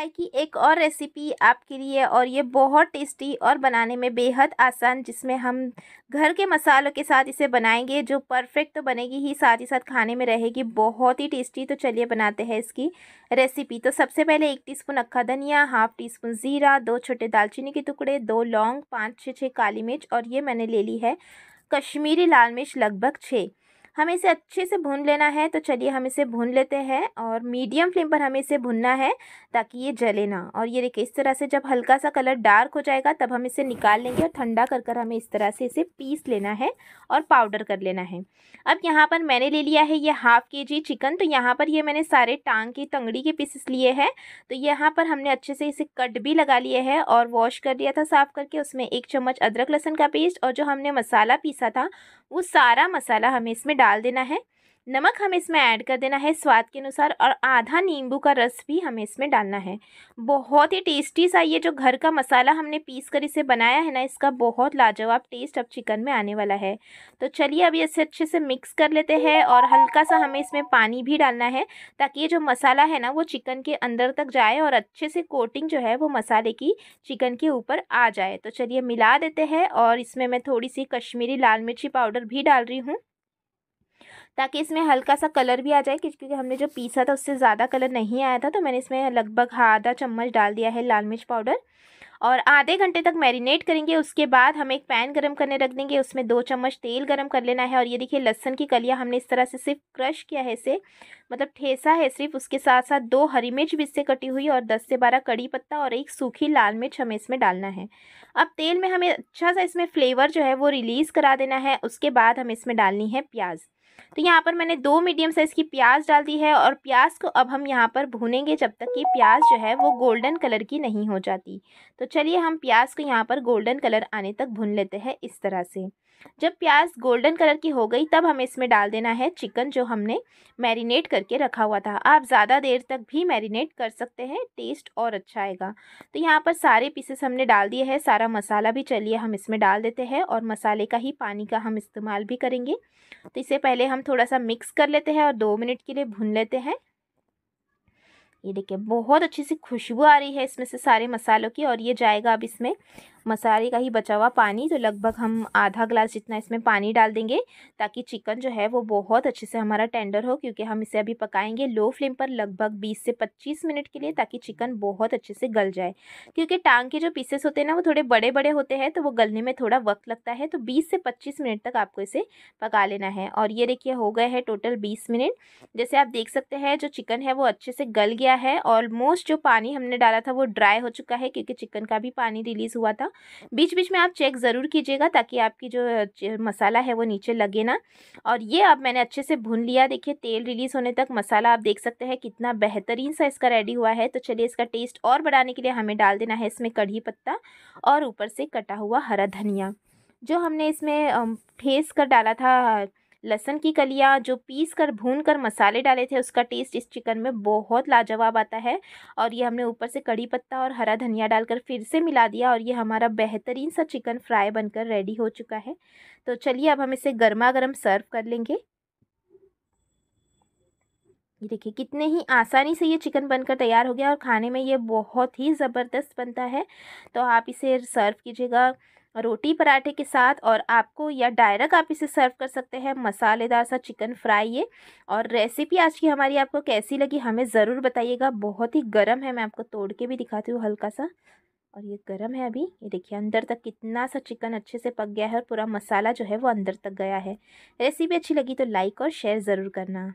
चाय की एक और रेसिपी आपके लिए और ये बहुत टेस्टी और बनाने में बेहद आसान जिसमें हम घर के मसालों के साथ इसे बनाएंगे जो परफेक्ट तो बनेगी ही साथ ही साथ खाने में रहेगी बहुत ही टेस्टी तो चलिए बनाते हैं इसकी रेसिपी तो सबसे पहले एक टीस्पून अक्खा धनिया हाफ टी स्पून ज़ीरा दो छोटे दालचीनी के टुकड़े दो लौंग पाँच छः छः काली मिर्च और ये मैंने ले ली है कश्मीरी लाल मिर्च लगभग छः हमें इसे अच्छे से भून लेना है तो चलिए हम इसे भून लेते हैं और मीडियम फ्लेम पर हमें इसे भुनना है ताकि ये जले ना और ये देखिए इस तरह से जब हल्का सा कलर डार्क हो जाएगा तब हम इसे निकाल लेंगे और ठंडा कर कर हमें इस तरह से इसे पीस लेना है और पाउडर कर लेना है अब यहाँ पर मैंने ले लिया है ये हाफ़ के जी चिकन तो यहाँ पर ये मैंने सारे टांग की तंगड़ी के पीसेस लिए हैं तो यहाँ पर हमने अच्छे से इसे कट भी लगा लिए है और वॉश कर लिया था साफ़ करके उसमें एक चम्मच अदरक लहसुन का पेस्ट और जो हमने मसाला पीसा था वो सारा मसाला हमें इसमें डाल डाल देना है नमक हमें इसमें ऐड कर देना है स्वाद के अनुसार और आधा नींबू का रस भी हमें इसमें डालना है बहुत ही टेस्टी सा ये जो घर का मसाला हमने पीस कर इसे बनाया है ना इसका बहुत लाजवाब टेस्ट अब चिकन में आने वाला है तो चलिए अभी इसे अच्छे से मिक्स कर लेते हैं और हल्का सा हमें इसमें पानी भी डालना है ताकि ये जो मसाला है ना वो चिकन के अंदर तक जाए और अच्छे से कोटिंग जो है वो मसाले की चिकन के ऊपर आ जाए तो चलिए मिला देते हैं और इसमें मैं थोड़ी सी कश्मीरी लाल मिर्ची पाउडर भी डाल रही हूँ ताकि इसमें हल्का सा कलर भी आ जाए क्योंकि हमने जो पीसा था उससे ज़्यादा कलर नहीं आया था तो मैंने इसमें लगभग आधा चम्मच डाल दिया है लाल मिर्च पाउडर और आधे घंटे तक मैरिनेट करेंगे उसके बाद हम एक पैन गरम करने रख देंगे उसमें दो चम्मच तेल गरम कर लेना है और ये देखिए लहसन की कलियाँ हमने इस तरह से सिर्फ क्रश किया है इसे मतलब ठेसा है सिर्फ उसके साथ साथ दो हरी मिर्च भी इससे कटी हुई और दस से बारह कड़ी पत्ता और एक सूखी लाल मिर्च हमें इसमें डालना है अब तेल में हमें अच्छा सा इसमें फ्लेवर जो है वो रिलीज़ करा देना है उसके बाद हमें इसमें डालनी है प्याज़ तो यहाँ पर मैंने दो मीडियम साइज़ की प्याज डाल दी है और प्याज को अब हम यहाँ पर भूनेंगे जब तक कि प्याज जो है वो गोल्डन कलर की नहीं हो जाती तो चलिए हम प्याज को यहाँ पर गोल्डन कलर आने तक भून लेते हैं इस तरह से जब प्याज गोल्डन कलर की हो गई तब हमें इसमें डाल देना है चिकन जो हमने मैरिनेट करके रखा हुआ था आप ज़्यादा देर तक भी मैरिनेट कर सकते हैं टेस्ट और अच्छा आएगा तो यहाँ पर सारे पीसेस हमने डाल दिए हैं सारा मसाला भी चलिए हम इसमें डाल देते हैं और मसाले का ही पानी का हम इस्तेमाल भी करेंगे तो इसे पहले हम थोड़ा सा मिक्स कर लेते हैं और दो मिनट के लिए भून लेते हैं ये देखिए बहुत अच्छी सी खुशबू आ रही है इसमें से सारे मसालों की और ये जाएगा अब इसमें मसाले का ही बचा हुआ पानी तो लगभग हम आधा ग्लास जितना इसमें पानी डाल देंगे ताकि चिकन जो है वो बहुत अच्छे से हमारा टेंडर हो क्योंकि हम इसे अभी पकाएंगे लो फ्लेम पर लगभग बीस से पच्चीस मिनट के लिए ताकि चिकन बहुत अच्छे से गल जाए क्योंकि टांग के जो पीसेस होते हैं ना वो थोड़े बड़े बड़े होते हैं तो वो गलने में थोड़ा वक्त लगता है तो बीस से पच्चीस मिनट तक आपको इसे पका लेना है और ये देखिए हो गए हैं टोटल बीस मिनट जैसे आप देख सकते हैं जो चिकन है वो अच्छे से गल गया है ऑलमोस्ट जो पानी हमने डाला था वो ड्राई हो चुका है क्योंकि चिकन का भी पानी रिलीज़ हुआ था जाएगा बीच बीच में आप चेक ज़रूर कीजिएगा ताकि आपकी जो मसाला है वो नीचे लगे ना और ये अब मैंने अच्छे से भून लिया देखिए तेल रिलीज़ होने तक मसाला आप देख सकते हैं कितना बेहतरीन सा इसका रेडी हुआ है तो चलिए इसका टेस्ट और बढ़ाने के लिए हमें डाल देना है इसमें कढ़ी पत्ता और ऊपर से कटा हुआ हरा धनिया जो हमने इसमें ठेस कर डाला था लहसन की कलियाँ जो पीस कर भून कर मसाले डाले थे उसका टेस्ट इस चिकन में बहुत लाजवाब आता है और ये हमने ऊपर से कड़ी पत्ता और हरा धनिया डालकर फिर से मिला दिया और ये हमारा बेहतरीन सा चिकन फ्राई बनकर रेडी हो चुका है तो चलिए अब हम इसे गर्मा गर्म सर्व कर लेंगे ये देखिए कितने ही आसानी से ये चिकन बनकर तैयार हो गया और खाने में ये बहुत ही ज़बरदस्त बनता है तो आप इसे सर्व कीजिएगा रोटी पराठे के साथ और आपको या डायरेक्ट आप इसे सर्व कर सकते हैं मसालेदार सा चिकन फ्राई ये और रेसिपी आज की हमारी आपको कैसी लगी हमें ज़रूर बताइएगा बहुत ही गर्म है मैं आपको तोड़ के भी दिखाती हूँ हल्का सा और ये गर्म है अभी ये देखिए अंदर तक कितना सा चिकन अच्छे से पक गया है और पूरा मसाला जो है वो अंदर तक गया है रेसिपी अच्छी लगी तो लाइक और शेयर ज़रूर करना